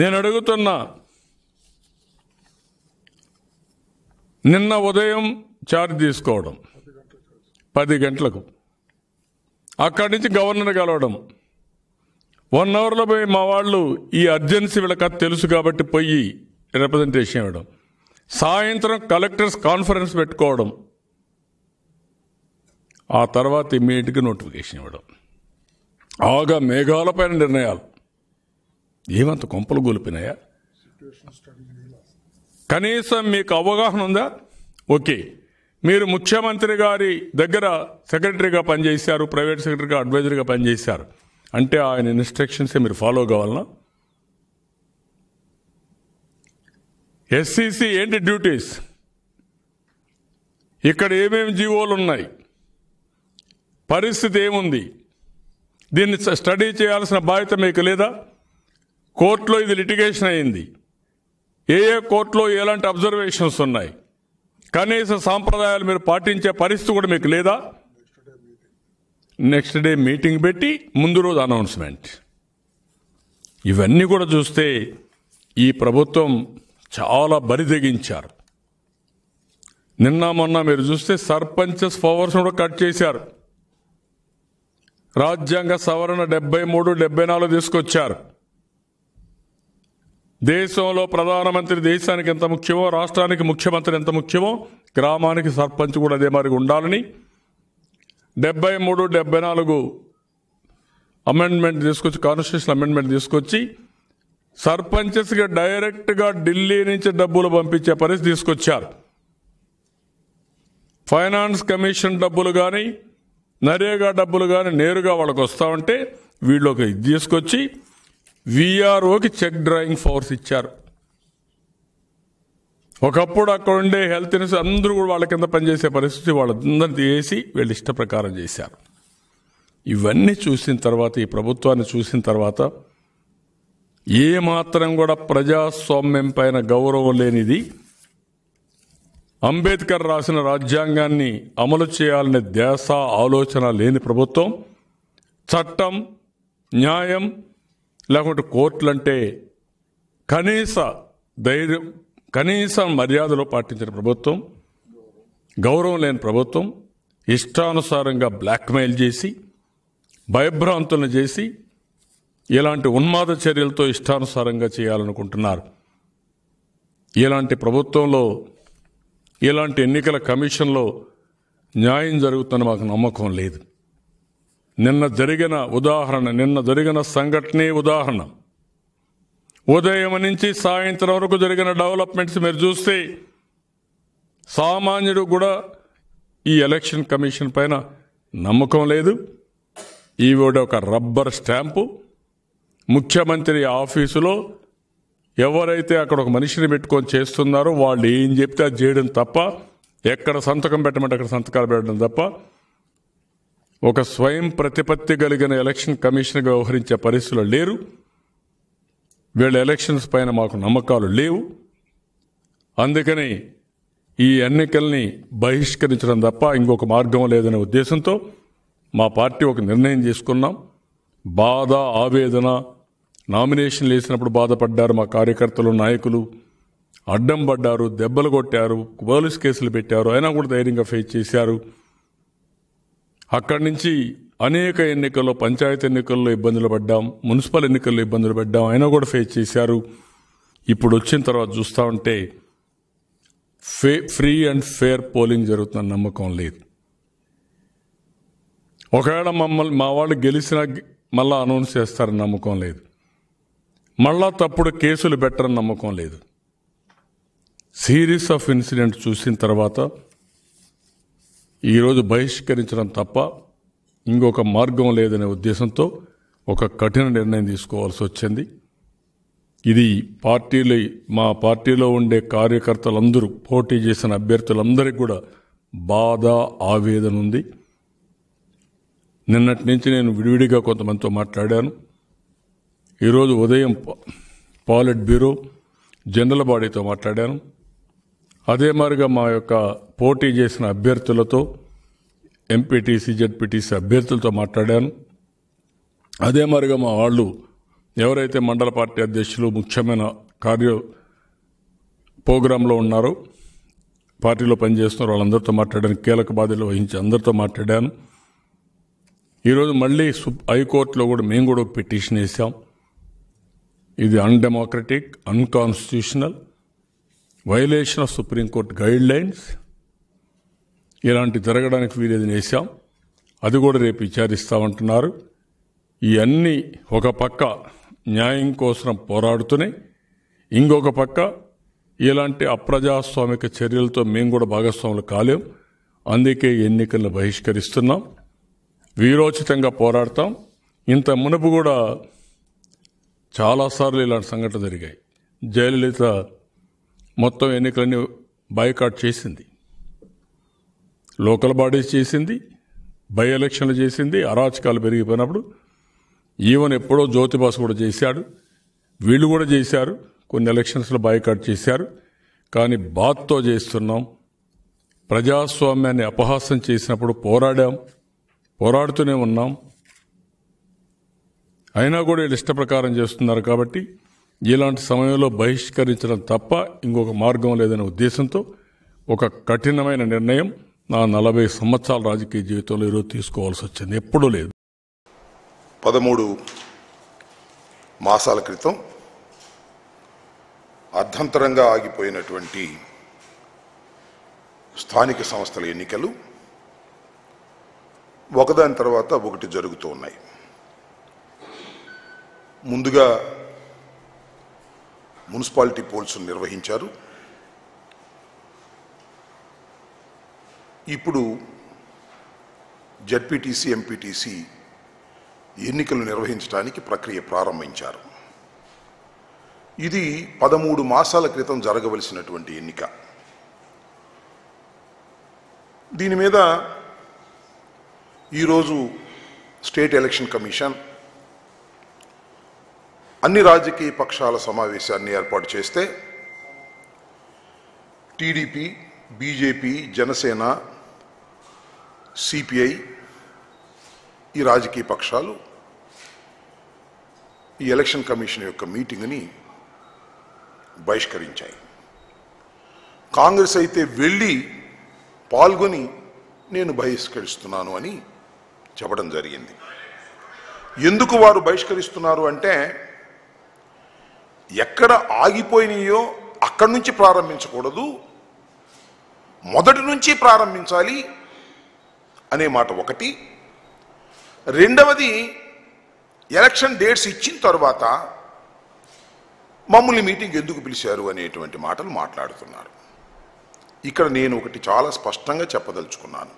నేను అడుగుతున్నా నిన్న ఉదయం చార్జ్ తీసుకోవడం పది గంటలకు అక్కడి నుంచి గవర్నర్ కలవడం వన్ అవర్లో పోయి మా వాళ్ళు ఈ అర్జెన్సీ కథ తెలుసు కాబట్టి పోయి రిప్రజెంటేషన్ ఇవ్వడం సాయంత్రం కలెక్టర్స్ కాన్ఫరెన్స్ పెట్టుకోవడం ఆ తర్వాత ఇమీడియట్గా నోటిఫికేషన్ ఇవ్వడం ఆగా మేఘాలపైన నిర్ణయాలు ఏమంత కొంపలు గొలిపినాయా కనీసం మీకు అవగాహన ఉందా ఓకే మీరు ముఖ్యమంత్రి గారి దగ్గర సెక్రటరీగా పనిచేశారు ప్రైవేట్ సెక్రటరీగా అడ్వైజర్గా పనిచేశారు అంటే ఆయన ఇన్స్ట్రక్షన్సే మీరు ఫాలో కావాలనా ఎస్సిసి ఏంటి డ్యూటీస్ ఇక్కడ ఏమేమి జీవోలు ఉన్నాయి పరిస్థితి ఏముంది దీన్ని స్టడీ చేయాల్సిన బాధ్యత మీకు లేదా కోర్టులో ఇది లిటిగేషన్ అయింది ఏ ఏ కోర్టులో ఎలాంటి అబ్జర్వేషన్స్ ఉన్నాయి కనీస సాంప్రదాయాలు మీరు పాటించే పరిస్థితి కూడా మీకు లేదా నెక్స్ట్ డే మీటింగ్ పెట్టి ముందు రోజు అనౌన్స్మెంట్ ఇవన్నీ కూడా చూస్తే ఈ ప్రభుత్వం చాలా బరిదెగించారు నిన్న మొన్న మీరు చూస్తే సర్పంచెస్ పవర్స్ కూడా కట్ చేశారు రాజ్యాంగ సవరణ డెబ్బై మూడు డెబ్బై నాలుగు తీసుకొచ్చారు దేశంలో ప్రధానమంత్రి దేశానికి ఎంత ముఖ్యమో రాష్ట్రానికి ముఖ్యమంత్రి ఎంత ముఖ్యమో గ్రామానికి సర్పంచ్ కూడా అదే మరి ఉండాలని డెబ్బై మూడు డెబ్బై నాలుగు అమెండ్మెంట్ తీసుకొచ్చి కాన్స్టిట్యూషన్ అమెండ్మెంట్ తీసుకొచ్చి సర్పంచెస్గా డైరెక్ట్గా ఢిల్లీ నుంచి డబ్బులు పంపించే పరిస్థితి తీసుకొచ్చారు ఫైనాన్స్ కమిషన్ డబ్బులు కానీ నరేగా డబ్బులు కానీ నేరుగా వాళ్ళకు వస్తూ ఉంటే వీళ్ళకి తీసుకొచ్చి విఆర్ఓకి చెక్ డ్రాయింగ్ ఫోర్స్ ఇచ్చారు ఒకప్పుడు అక్కడ ఉండే హెల్త్ ఇన్సూరెన్స్ అందరూ కూడా వాళ్ళ కింద పనిచేసే పరిస్థితి వాళ్ళందరినీ తీసి వీళ్ళ ఇష్ట ప్రకారం చేశారు ఇవన్నీ చూసిన తర్వాత ఈ ప్రభుత్వాన్ని చూసిన తర్వాత ఏమాత్రం కూడా ప్రజాస్వామ్యం పైన గౌరవం లేనిది అంబేద్కర్ రాసిన రాజ్యాంగాన్ని అమలు చేయాలనే దేశ ఆలోచన లేని ప్రభుత్వం చట్టం న్యాయం లేకుంటే కోర్టులంటే కనీస ధైర్యం కనీసం మర్యాదలో పాటించిన ప్రభుత్వం గౌరవం లేని ప్రభుత్వం ఇష్టానుసారంగా బ్లాక్మెయిల్ చేసి భయభ్రాంతులను చేసి ఇలాంటి ఉన్మాద చర్యలతో ఇష్టానుసారంగా చేయాలనుకుంటున్నారు ఇలాంటి ప్రభుత్వంలో ఇలాంటి ఎన్నికల కమిషన్లో న్యాయం జరుగుతుందని మాకు నమ్మకం లేదు నిన్న జరిగిన ఉదాహరణ నిన్న జరిగిన సంఘటనే ఉదాహరణ ఉదయం నుంచి సాయంత్రం వరకు జరిగిన డెవలప్మెంట్స్ మీరు చూస్తే సామాన్యుడు కూడా ఈ ఎలక్షన్ కమిషన్ పైన నమ్మకం లేదు ఈవిడ ఒక రబ్బర్ స్టాంపు ముఖ్యమంత్రి ఆఫీసులో ఎవరైతే అక్కడ ఒక మనిషిని పెట్టుకొని చేస్తున్నారో వాళ్ళు ఏం చెప్తే అది చేయడం తప్ప ఎక్కడ సంతకం పెట్టమంటే అక్కడ సంతకాలు పెట్టడం తప్ప ఒక స్వయం ప్రతిపత్తి కలిగిన ఎలక్షన్ కమిషన్గా వ్యవహరించే పరిస్థితులు లేరు వీళ్ళ ఎలక్షన్స్ పైన మాకు నమ్మకాలు లేవు అందుకని ఈ ఎన్నికల్ని బహిష్కరించడం తప్ప ఇంకొక మార్గం లేదనే ఉద్దేశంతో మా పార్టీ ఒక నిర్ణయం తీసుకున్నాం బాధ ఆవేదన నామినేషన్లు వేసినప్పుడు బాధపడ్డారు మా కార్యకర్తలు నాయకులు అడ్డం పడ్డారు దెబ్బలు కొట్టారు పోలీస్ కేసులు పెట్టారు అయినా కూడా ధైర్యంగా ఫేస్ చేశారు అక్కడి నుంచి అనేక ఎన్నికల్లో పంచాయతీ ఎన్నికల్లో ఇబ్బందులు పడ్డాం మున్సిపల్ ఎన్నికల్లో ఇబ్బందులు పడ్డాం అయినా కూడా ఫేస్ చేశారు ఇప్పుడు వచ్చిన తర్వాత చూస్తూ ఉంటే ఫే ఫ్రీ అండ్ ఫేర్ పోలింగ్ జరుగుతున్న నమ్మకం లేదు ఒకవేళ మమ్మల్ని మా వాళ్ళు గెలిచినా మళ్ళా అనౌన్స్ చేస్తారని నమ్మకం లేదు మళ్ళా తప్పుడు కేసులు పెట్టరని నమ్మకం లేదు సిరీస్ ఆఫ్ ఇన్సిడెంట్ చూసిన తర్వాత ఈరోజు బహిష్కరించడం తప్ప ఇంకొక మార్గం లేదనే ఉద్దేశంతో ఒక కఠిన నిర్ణయం తీసుకోవాల్సి వచ్చింది ఇది పార్టీలు మా పార్టీలో ఉండే కార్యకర్తలందరూ పోటీ చేసిన అభ్యర్థులందరికీ కూడా బాధ ఆవేదన ఉంది నిన్నటి నుంచి నేను విడివిడిగా కొంతమందితో మాట్లాడాను ఈరోజు ఉదయం పాలెట్ బ్యూరో జనరల్ బాడీతో మాట్లాడాను అదే మాదిరిగా మా యొక్క పోటీ చేసిన అభ్యర్థులతో ఎంపీటీసీ జెడ్పీటీసీ అభ్యర్థులతో మాట్లాడాను అదే మాదిరిగా మా వాళ్ళు ఎవరైతే మండల పార్టీ అధ్యక్షులు ముఖ్యమైన కార్య ప్రోగ్రాంలో ఉన్నారో పార్టీలో పనిచేస్తున్నారు వాళ్ళందరితో మాట్లాడాను కీలక బాధ్యతలు వహించి అందరితో మాట్లాడాను ఈరోజు మళ్ళీ హైకోర్టులో కూడా మేము కూడా పిటిషన్ వేసాం ఇది undemocratic unconstitutional violation of supreme court guidelines ఇలాంటి జరగడానికి వీలేదు వేశాం అది కూడా రేపు విచారిస్తామంటున్నారు ఇవన్నీ ఒక పక్క న్యాయం కోసం పోరాడుతున్నాయి ఇంకొక పక్క ఇలాంటి అప్రజాస్వామిక చర్యలతో మేము కూడా భాగస్వాములు కాలేం అందుకే ఎన్నికలను బహిష్కరిస్తున్నాం వీరోచితంగా పోరాడతాం ఇంత మునుపు కూడా చాలాసార్లు ఇలాంటి సంఘటన జరిగాయి జయలలిత మొత్తం ఎన్నికలని బైకాట్ చేసింది లోకల్ బాడీస్ చేసింది బై ఎలక్షన్లు చేసింది అరాచకాలు పెరిగిపోయినప్పుడు ఈవెన్ ఎప్పుడో జ్యోతిబాస్ కూడా చేశాడు వీళ్ళు కూడా చేశారు కొన్ని ఎలక్షన్స్లో బైకాట్ చేశారు కానీ బాత్తో చేస్తున్నాం ప్రజాస్వామ్యాన్ని అపహాసం చేసినప్పుడు పోరాడాం పోరాడుతూనే ఉన్నాం అయినా కూడా వీళ్ళు ఇష్టప్రకారం చేస్తున్నారు కాబట్టి ఇలాంటి సమయంలో బహిష్కరించడం తప్ప ఇంకొక మార్గం లేదనే ఉద్దేశంతో ఒక కఠినమైన నిర్ణయం నా నలభై సంవత్సరాల రాజకీయ జీవితంలో ఈరోజు తీసుకోవాల్సి వచ్చింది ఎప్పుడూ లేదు పదమూడు మాసాల క్రితం అర్ధంతరంగా ఆగిపోయినటువంటి స్థానిక సంస్థల ఎన్నికలు ఒకదాని తర్వాత ఒకటి జరుగుతూ ఉన్నాయి ముందుగా మున్సిపాలిటీ పోల్స్ నిర్వహించారు ఇప్పుడు జడ్పీటీసీ ఎంపీటీసీ ఎన్నికలు నిర్వహించడానికి ప్రక్రియ ప్రారంభించారు ఇది పదమూడు మాసాల క్రితం జరగవలసినటువంటి ఎన్నిక దీని మీద ఈరోజు స్టేట్ ఎలక్షన్ కమిషన్ అన్ని రాజకీయ పక్షాల సమావేశాన్ని ఏర్పాటు చేస్తే టీడీపీ బీజేపీ జనసేన సిపిఐ ఈ రాజకీయ పక్షాలు ఈ ఎలక్షన్ కమిషన్ యొక్క మీటింగ్ని బహిష్కరించాయి కాంగ్రెస్ అయితే వెళ్ళి పాల్గొని నేను బహిష్కరిస్తున్నాను అని చెప్పడం జరిగింది ఎందుకు వారు బహిష్కరిస్తున్నారు అంటే ఎక్కడ ఆగిపోయినాయో అక్కడి నుంచి ప్రారంభించకూడదు మొదటి నుంచి ప్రారంభించాలి అనే మాట ఒకటి రెండవది ఎలక్షన్ డేట్స్ ఇచ్చిన తర్వాత మమ్మల్ని మీటింగ్ ఎందుకు పిలిచారు అనేటువంటి మాటలు మాట్లాడుతున్నారు ఇక్కడ నేను ఒకటి చాలా స్పష్టంగా చెప్పదలుచుకున్నాను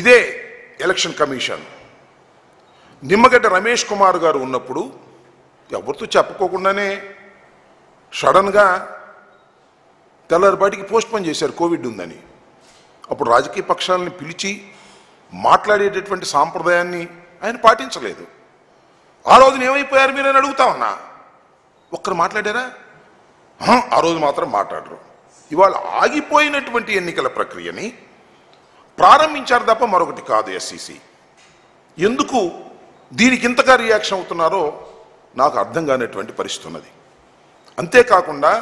ఇదే ఎలక్షన్ కమిషన్ నిమ్మగడ్డ రమేష్ కుమార్ గారు ఉన్నప్పుడు ఎవరితో చెప్పుకోకుండానే సడన్గా తెల్లారిపాటికి పోస్ట్ పోన్ చేశారు కోవిడ్ ఉందని అప్పుడు రాజకీయ పక్షాలని పిలిచి మాట్లాడేటటువంటి సాంప్రదాయాన్ని ఆయన పాటించలేదు ఆ రోజున ఏమైపోయారు మీరు అని అడుగుతా ఉన్నా ఒక్కరు మాట్లాడారా ఆ రోజు మాత్రం మాట్లాడరు ఇవాళ ఆగిపోయినటువంటి ఎన్నికల ప్రక్రియని ప్రారంభించారు తప్ప మరొకటి కాదు ఎస్సీసీ ఎందుకు దీనికి ఇంతగా రియాక్షన్ అవుతున్నారో నాకు అర్థం కానిటువంటి పరిస్థితి ఉన్నది అంతేకాకుండా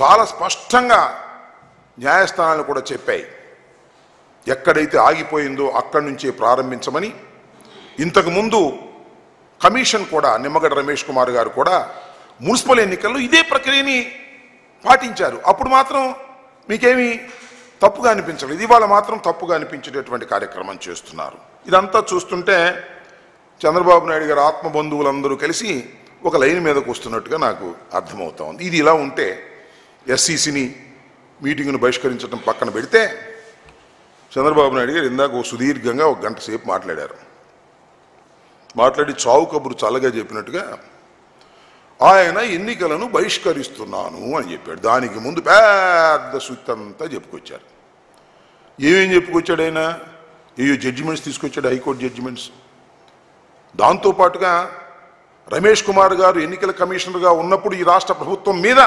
చాలా స్పష్టంగా న్యాయస్థానాలు కూడా చెప్పాయి ఎక్కడైతే ఆగిపోయిందో అక్కడి నుంచే ప్రారంభించమని ఇంతకుముందు కమిషన్ కూడా నిమ్మగడ్డ రమేష్ కుమార్ గారు కూడా మున్సిపల్ ఎన్నికల్లో ఇదే ప్రక్రియని పాటించారు అప్పుడు మాత్రం మీకేమీ తప్పుగా అనిపించలేదు ఇవాళ మాత్రం తప్పుగా అనిపించేటటువంటి కార్యక్రమం చేస్తున్నారు ఇదంతా చూస్తుంటే చంద్రబాబు నాయుడు గారు ఆత్మబంధువులందరూ కలిసి ఒక లైన్ మీదకు వస్తున్నట్టుగా నాకు అర్థమవుతా ఉంది ఇది ఇలా ఉంటే ఎస్సీసీని మీటింగ్ను బహిష్కరించడం పక్కన పెడితే చంద్రబాబు నాయుడు గారు ఇందాక సుదీర్ఘంగా ఒక గంట సేపు మాట్లాడారు మాట్లాడి చావు కబురు చల్లగా చెప్పినట్టుగా ఆయన ఎన్నికలను బహిష్కరిస్తున్నాను అని చెప్పాడు దానికి ముందు పెద్ద సుత్తంతా చెప్పుకొచ్చారు ఏమేం చెప్పుకొచ్చాడు ఆయన ఏయో జడ్జిమెంట్స్ తీసుకొచ్చాడు హైకోర్టు జడ్జిమెంట్స్ దాంతోపాటుగా రమేష్ కుమార్ గారు ఎన్నికల కమిషనర్గా ఉన్నప్పుడు ఈ రాష్ట్ర ప్రభుత్వం మీద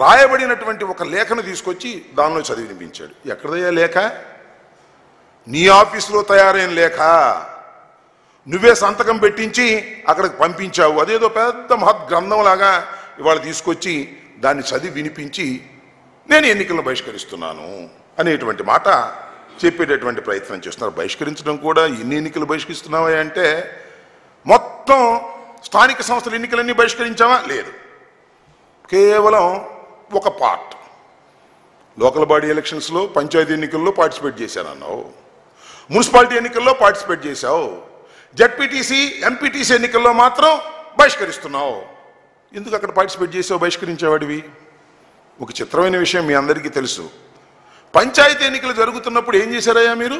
రాయబడినటువంటి ఒక లేఖను తీసుకొచ్చి దానిలో చదివి వినిపించాడు ఎక్కడదయ్యా లేఖ నీ ఆఫీసులో తయారైన లేఖ నువ్వే సంతకం పెట్టించి అక్కడికి పంపించావు అదేదో పెద్ద మహత్ గ్రంథంలాగా ఇవాళ తీసుకొచ్చి దాన్ని చదివి వినిపించి నేను ఎన్నికలను బహిష్కరిస్తున్నాను అనేటువంటి మాట చెప్పేటటువంటి ప్రయత్నం చేస్తున్నారు బహిష్కరించడం కూడా ఎన్ని ఎన్నికలు బహిష్కరిస్తున్నావా అంటే మొత్తం స్థానిక సంస్థల ఎన్నికలన్నీ బహిష్కరించావా లేదు కేవలం ఒక పార్ట్ లోకల్ బాడీ ఎలక్షన్స్లో పంచాయతీ ఎన్నికల్లో పార్టిసిపేట్ అన్నావు మున్సిపాలిటీ ఎన్నికల్లో పార్టిసిపేట్ చేశావు జడ్పీటీసీ ఎంపీటీసీ ఎన్నికల్లో మాత్రం బహిష్కరిస్తున్నావు ఎందుకు అక్కడ పార్టిసిపేట్ చేసావు బహిష్కరించేవాడివి ఒక చిత్రమైన విషయం మీ అందరికీ తెలుసు పంచాయతీ ఎన్నికలు జరుగుతున్నప్పుడు ఏం చేశారయ్యా మీరు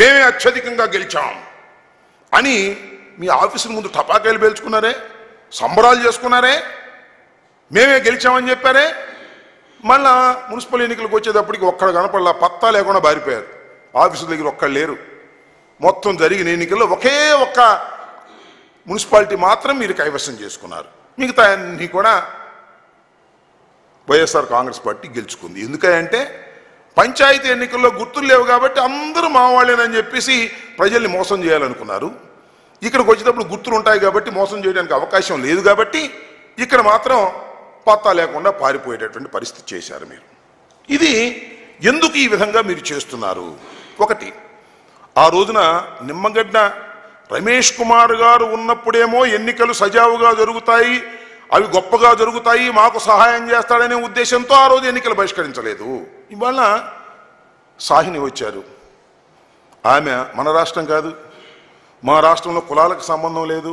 మేమే అత్యధికంగా గెలిచాం అని మీ ఆఫీసుల ముందు టపాకాయలు పేల్చుకున్నారే సంబరాలు చేసుకున్నారే మేమే గెలిచామని చెప్పారే మళ్ళా మున్సిపల్ ఎన్నికలకు వచ్చేటప్పటికి ఒక్కడు కనపడలా పత్తా లేకుండా బారిపోయారు ఆఫీసు దగ్గర ఒక్కడు లేరు మొత్తం జరిగిన ఎన్నికల్లో ఒకే ఒక్క మున్సిపాలిటీ మాత్రం మీరు కైవసం చేసుకున్నారు మిగతా అన్నీ కూడా వైఎస్ఆర్ కాంగ్రెస్ పార్టీ గెలుచుకుంది ఎందుకంటే పంచాయతీ ఎన్నికల్లో గుర్తులు లేవు కాబట్టి అందరూ మావాళ్ళేనని చెప్పేసి ప్రజల్ని మోసం చేయాలనుకున్నారు ఇక్కడికి వచ్చేటప్పుడు గుర్తులు ఉంటాయి కాబట్టి మోసం చేయడానికి అవకాశం లేదు కాబట్టి ఇక్కడ మాత్రం పత్తా లేకుండా పారిపోయేటటువంటి పరిస్థితి చేశారు మీరు ఇది ఎందుకు ఈ విధంగా మీరు చేస్తున్నారు ఒకటి ఆ రోజున నిమ్మగడ్డ రమేష్ కుమార్ గారు ఉన్నప్పుడేమో ఎన్నికలు సజావుగా జరుగుతాయి అవి గొప్పగా జరుగుతాయి మాకు సహాయం చేస్తాడనే ఉద్దేశంతో ఆ రోజు ఎన్నికలు బహిష్కరించలేదు ఇవాళ సాహిని వచ్చారు ఆమె మన రాష్ట్రం కాదు మా రాష్ట్రంలో కులాలకు సంబంధం లేదు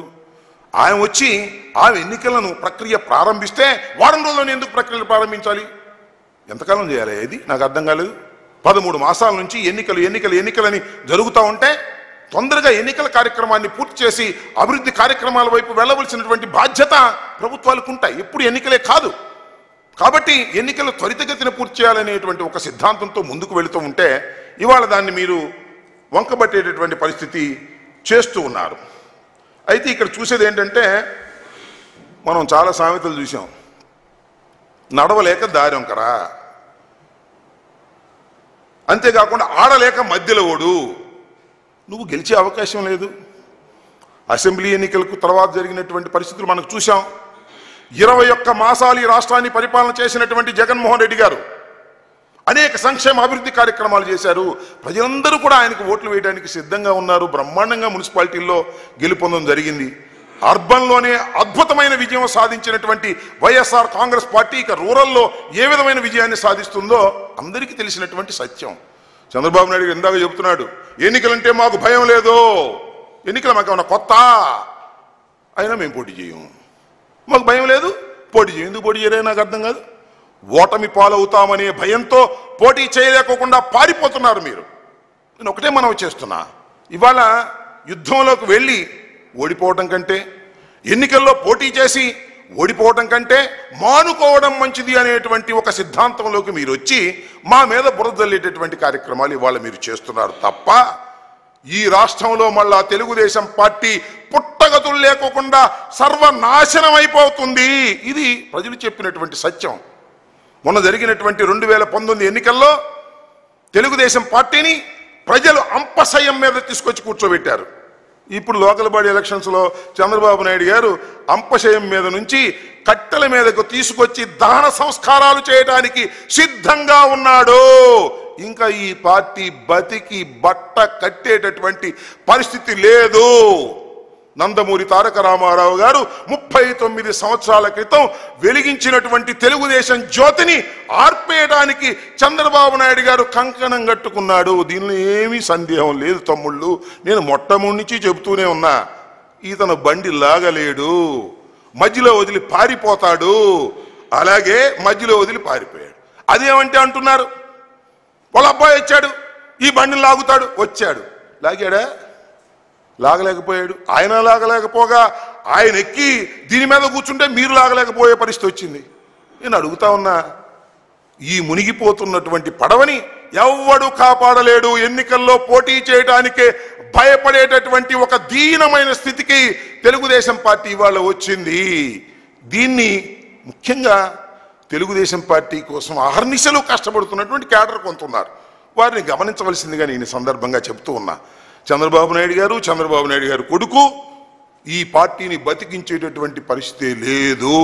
ఆమె వచ్చి ఆమె ఎన్నికలను ప్రక్రియ ప్రారంభిస్తే వారం రోజుల్లోనే ఎందుకు ప్రక్రియలు ప్రారంభించాలి ఎంతకాలం చేయాలి ఏది నాకు అర్థం కాలేదు పదమూడు మాసాల నుంచి ఎన్నికలు ఎన్నికలు ఎన్నికలని జరుగుతూ ఉంటే తొందరగా ఎన్నికల కార్యక్రమాన్ని పూర్తి చేసి అభివృద్ధి కార్యక్రమాల వైపు వెళ్ళవలసినటువంటి బాధ్యత ప్రభుత్వాలకు ఉంటాయి ఎప్పుడు ఎన్నికలే కాదు కాబట్టి ఎన్నికలు త్వరితగతిన పూర్తి చేయాలనేటువంటి ఒక సిద్ధాంతంతో ముందుకు వెళుతూ ఉంటే ఇవాళ దాన్ని మీరు వంకబట్టేటటువంటి పరిస్థితి చేస్తూ ఉన్నారు అయితే ఇక్కడ చూసేది ఏంటంటే మనం చాలా సామెతలు చూసాం నడవలేక దారి వంకరా అంతేకాకుండా ఆడలేక మధ్యలో ఓడు నువ్వు గెలిచే అవకాశం లేదు అసెంబ్లీ ఎన్నికలకు తర్వాత జరిగినటువంటి పరిస్థితులు మనకు చూసాం ఇరవై ఒక్క మాసాలు ఈ రాష్ట్రాన్ని పరిపాలన చేసినటువంటి జగన్మోహన్ రెడ్డి గారు అనేక సంక్షేమ అభివృద్ధి కార్యక్రమాలు చేశారు ప్రజలందరూ కూడా ఆయనకు ఓట్లు వేయడానికి సిద్ధంగా ఉన్నారు బ్రహ్మాండంగా మున్సిపాలిటీల్లో గెలుపొందడం జరిగింది అర్బన్లోనే అద్భుతమైన విజయం సాధించినటువంటి వైఎస్ఆర్ కాంగ్రెస్ పార్టీ ఇక రూరల్లో ఏ విధమైన విజయాన్ని సాధిస్తుందో అందరికీ తెలిసినటువంటి సత్యం చంద్రబాబు నాయుడు ఇందాక చెబుతున్నాడు ఎన్నికలంటే మాకు భయం లేదు ఎన్నికలు మాకు ఏమన్నా కొత్త అయినా మేము పోటీ చేయము మాకు భయం లేదు పోటీ చేయ ఎందుకు పోటీ చేయలే నాకు అర్థం కాదు ఓటమి పాలవుతామనే భయంతో పోటీ చేయలేకోకుండా పారిపోతున్నారు మీరు నేను ఒకటే మనం చేస్తున్నా ఇవాళ యుద్ధంలోకి వెళ్ళి ఓడిపోవటం కంటే ఎన్నికల్లో పోటీ చేసి ఓడిపోవటం కంటే మానుకోవడం మంచిది అనేటువంటి ఒక సిద్ధాంతంలోకి మీరు వచ్చి మా మీద బురదల్లేటటువంటి కార్యక్రమాలు ఇవాళ మీరు చేస్తున్నారు తప్ప ఈ రాష్ట్రంలో మళ్ళా తెలుగుదేశం పార్టీ పుట్టగతులు లేకోకుండా సర్వనాశనం అయిపోతుంది ఇది ప్రజలు చెప్పినటువంటి సత్యం మొన్న జరిగినటువంటి రెండు వేల పంతొమ్మిది ఎన్నికల్లో తెలుగుదేశం పార్టీని ప్రజలు అంపశయం మీద తీసుకొచ్చి కూర్చోబెట్టారు ఇప్పుడు లోకల్ బాడీ ఎలక్షన్స్లో చంద్రబాబు నాయుడు గారు అంపశయం మీద నుంచి కట్టెల మీదకు తీసుకొచ్చి దహన సంస్కారాలు చేయడానికి సిద్ధంగా ఉన్నాడు ఇంకా ఈ పార్టీ బతికి బట్ట కట్టేటటువంటి పరిస్థితి లేదు నందమూరి తారక రామారావు గారు ముప్పై తొమ్మిది సంవత్సరాల క్రితం వెలిగించినటువంటి తెలుగుదేశం జ్యోతిని ఆర్పేయడానికి చంద్రబాబు నాయుడు గారు కంకణం కట్టుకున్నాడు దీనిలో ఏమీ సందేహం లేదు తమ్ముళ్ళు నేను మొట్టమొదటి నుంచి చెబుతూనే ఉన్నా ఈతను బండి లాగలేడు మధ్యలో వదిలి పారిపోతాడు అలాగే మధ్యలో వదిలి పారిపోయాడు అదేమంటే అంటున్నారు పొలబ్బాయి వచ్చాడు ఈ బండిని లాగుతాడు వచ్చాడు లాగాడా లాగలేకపోయాడు ఆయన లాగలేకపోగా ఆయన ఎక్కి దీని మీద కూర్చుంటే మీరు లాగలేకపోయే పరిస్థితి వచ్చింది నేను అడుగుతా ఉన్నా ఈ మునిగిపోతున్నటువంటి పడవని ఎవ్వడు కాపాడలేడు ఎన్నికల్లో పోటీ చేయడానికే భయపడేటటువంటి ఒక దీనమైన స్థితికి తెలుగుదేశం పార్టీ ఇవాళ వచ్చింది దీన్ని ముఖ్యంగా తెలుగుదేశం పార్టీ కోసం అహర్నిశలు కష్టపడుతున్నటువంటి క్యాడర్ కొంత ఉన్నారు వారిని గమనించవలసిందిగా నేను సందర్భంగా చెప్తూ ఉన్నా చంద్రబాబు నాయుడు గారు చంద్రబాబు నాయుడు గారు కొడుకు ఈ పార్టీని బతికించేటటువంటి పరిస్థితి లేదు